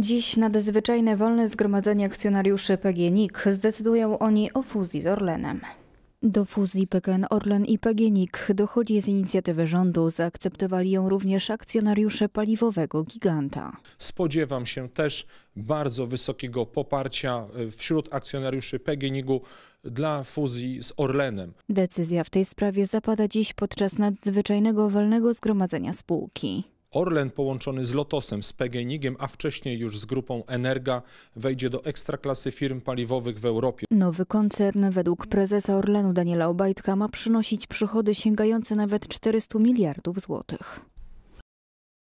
Dziś nadzwyczajne wolne zgromadzenie akcjonariuszy PGNiG zdecydują oni o fuzji z Orlenem. Do fuzji PKN Orlen i PGNiG dochodzi z inicjatywy rządu. Zaakceptowali ją również akcjonariusze paliwowego giganta. Spodziewam się też bardzo wysokiego poparcia e, wśród akcjonariuszy pgnig dla fuzji z Orlenem. Decyzja w tej sprawie zapada dziś podczas nadzwyczajnego wolnego zgromadzenia spółki. Orlen połączony z Lotosem, z pgnig a wcześniej już z grupą Energa wejdzie do ekstraklasy firm paliwowych w Europie. Nowy koncern według prezesa Orlenu Daniela Obajtka ma przynosić przychody sięgające nawet 400 miliardów złotych.